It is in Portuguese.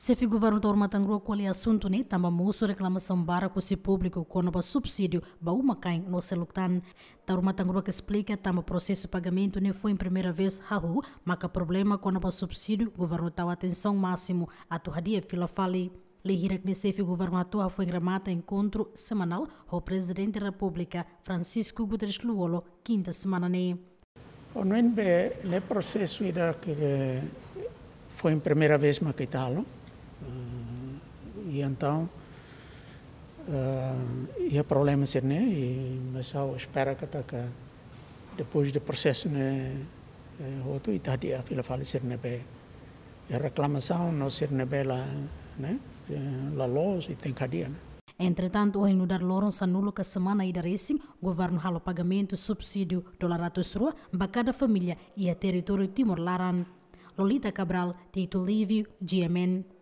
Sefi governo da qual é o assunto né, tamba moço reclamação para com o público com o subsídio ba uma cai no selutan. Da Urma que explica tamba processo de pagamento nem foi em primeira vez hahu, maca problema com o subsídio governo tal atenção máximo a torradia fila fale. Lehira Knesef e governador foi gramata encontro semanal ao presidente da República Francisco Guterres Luolo, quinta semana né. O NB, le processo ida que eh, foi em primeira vez maquitalo e então uh, o problema ser né e mas só espera que tá que depois do processo né é outro e tarde a fila fala ser né a reclamação não ser né bela né la los e tem cadeia né? Entretanto, o Reino da Lourenço anula que semana e da Racing, governo ralo pagamento subsídio do Laratosrua, cada família e a território Timor-Laran. Lolita Cabral, Tito Livio, GMN.